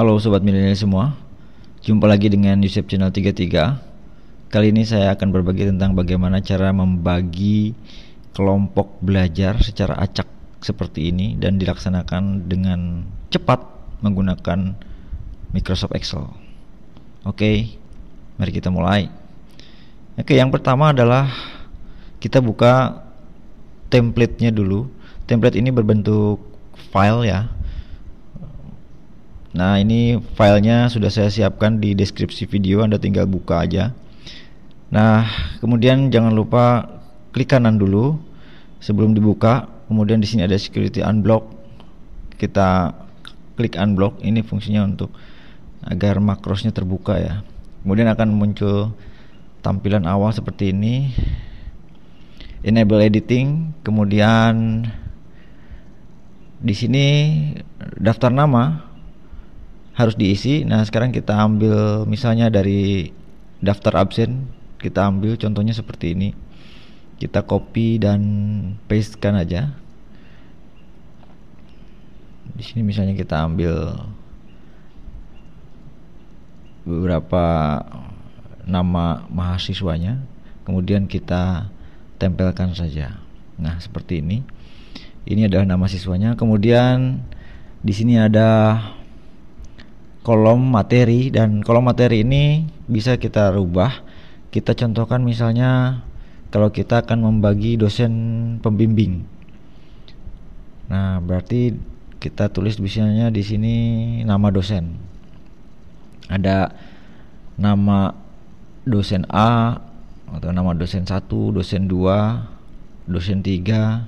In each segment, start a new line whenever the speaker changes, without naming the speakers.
Halo Sobat Milenial semua Jumpa lagi dengan Yusuf Channel 33 Kali ini saya akan berbagi tentang bagaimana cara membagi kelompok belajar secara acak seperti ini Dan dilaksanakan dengan cepat menggunakan Microsoft Excel Oke, mari kita mulai Oke, yang pertama adalah kita buka template-nya dulu Template ini berbentuk file ya Nah ini filenya sudah saya siapkan di deskripsi video Anda tinggal buka aja Nah kemudian jangan lupa klik kanan dulu sebelum dibuka kemudian di sini ada security unblock kita klik unblock ini fungsinya untuk agar makrosnya terbuka ya kemudian akan muncul tampilan awal seperti ini enable editing kemudian di sini daftar nama harus diisi. Nah, sekarang kita ambil misalnya dari daftar absen, kita ambil contohnya seperti ini. Kita copy dan paste kan aja. Di sini misalnya kita ambil beberapa nama mahasiswanya, kemudian kita tempelkan saja. Nah, seperti ini. Ini adalah nama siswanya. Kemudian di sini ada kolom materi dan kolom materi ini bisa kita rubah. Kita contohkan misalnya kalau kita akan membagi dosen pembimbing. Nah, berarti kita tulis misalnya di sini nama dosen. Ada nama dosen A atau nama dosen 1, dosen 2, dosen 3,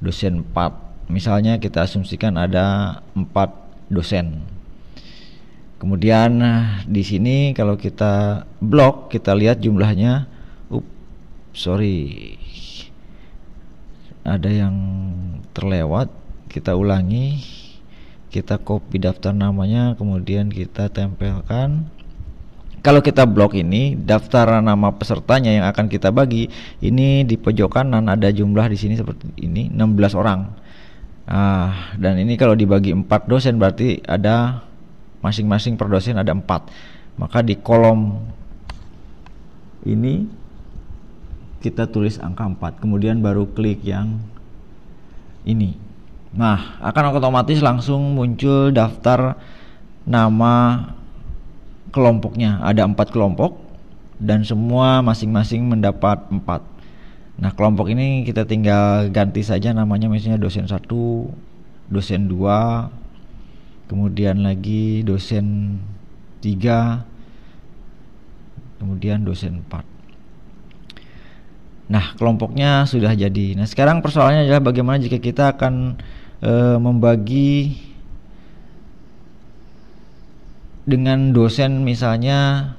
dosen 4. Misalnya kita asumsikan ada 4 dosen. Kemudian nah, di sini kalau kita blok kita lihat jumlahnya up sorry ada yang terlewat kita ulangi kita copy daftar namanya kemudian kita tempelkan kalau kita blok ini daftar nama pesertanya yang akan kita bagi ini di pojok kanan ada jumlah di sini seperti ini 16 orang ah dan ini kalau dibagi 4 dosen berarti ada masing-masing per dosen ada empat maka di kolom ini kita tulis angka 4 kemudian baru klik yang ini nah akan otomatis langsung muncul daftar nama kelompoknya ada empat kelompok dan semua masing-masing mendapat empat nah kelompok ini kita tinggal ganti saja namanya misalnya dosen 1 dosen 2 kemudian lagi dosen 3 kemudian dosen 4 Nah, kelompoknya sudah jadi. Nah, sekarang persoalannya adalah bagaimana jika kita akan e, membagi dengan dosen misalnya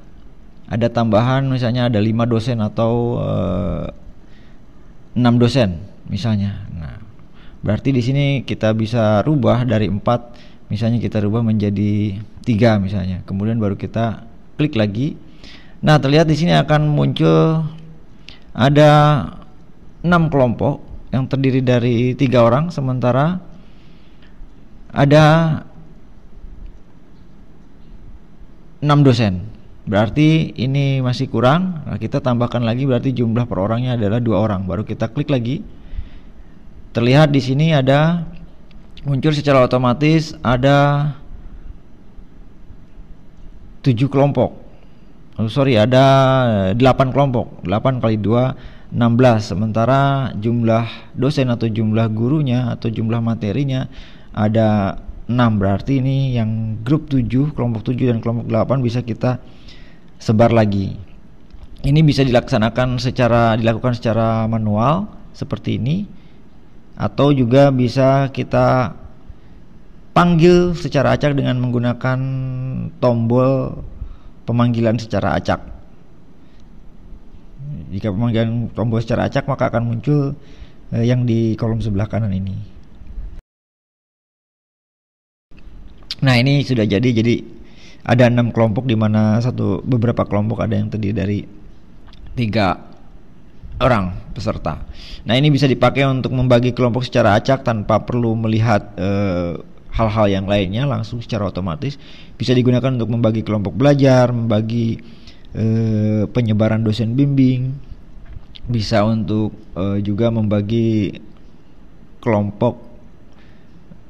ada tambahan misalnya ada 5 dosen atau e, dosen misalnya. Nah, berarti di sini kita bisa rubah dari 4 misalnya kita rubah menjadi tiga misalnya kemudian baru kita klik lagi nah terlihat di sini akan muncul ada enam kelompok yang terdiri dari tiga orang sementara ada enam dosen berarti ini masih kurang nah, kita tambahkan lagi berarti jumlah per orangnya adalah dua orang baru kita klik lagi terlihat di sini ada muncul secara otomatis ada tujuh kelompok. Oh, sorry, ada delapan kelompok. delapan kali dua, enam belas. Sementara jumlah dosen atau jumlah gurunya atau jumlah materinya ada enam. Berarti ini yang grup tujuh, kelompok tujuh dan kelompok delapan bisa kita sebar lagi. Ini bisa dilaksanakan secara dilakukan secara manual seperti ini atau juga bisa kita panggil secara acak dengan menggunakan tombol pemanggilan secara acak. Jika pemanggilan tombol secara acak maka akan muncul eh, yang di kolom sebelah kanan ini. Nah, ini sudah jadi jadi ada enam kelompok di mana satu beberapa kelompok ada yang terdiri dari tiga orang peserta. Nah, ini bisa dipakai untuk membagi kelompok secara acak tanpa perlu melihat eh, hal-hal e, yang lainnya langsung secara otomatis. Bisa digunakan untuk membagi kelompok belajar, membagi e, penyebaran dosen bimbing, bisa untuk e, juga membagi kelompok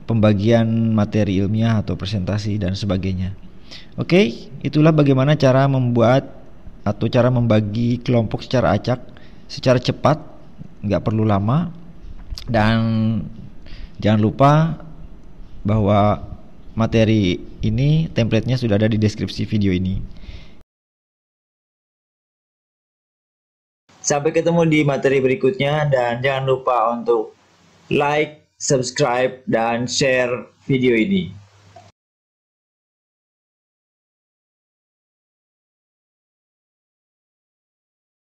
pembagian materi ilmiah atau presentasi dan sebagainya. Oke, itulah bagaimana cara membuat atau cara membagi kelompok secara acak secara cepat, nggak perlu lama. Dan jangan lupa bahwa materi ini templatenya sudah ada di deskripsi video ini. Sampai ketemu di materi berikutnya dan jangan lupa untuk like, subscribe, dan share video ini.